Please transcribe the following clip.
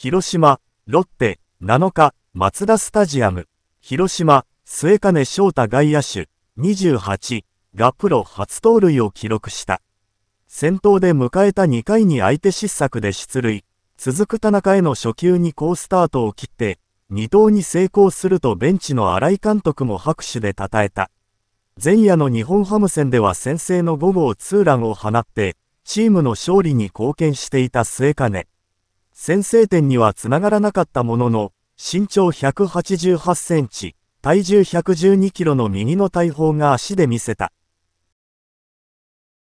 広島、ロッテ、7日、マツダスタジアム、広島、末金翔太外野手、28がプロ初盗塁を記録した。先頭で迎えた2回に相手失策で出塁、続く田中への初球に好スタートを切って、2刀に成功するとベンチの新井監督も拍手で称えた。前夜の日本ハム戦では先制の5号ツーランを放って、チームの勝利に貢献していた末金。先制点にはつながらなかったものの、身長188センチ、体重112キロの右の大砲が足で見せた。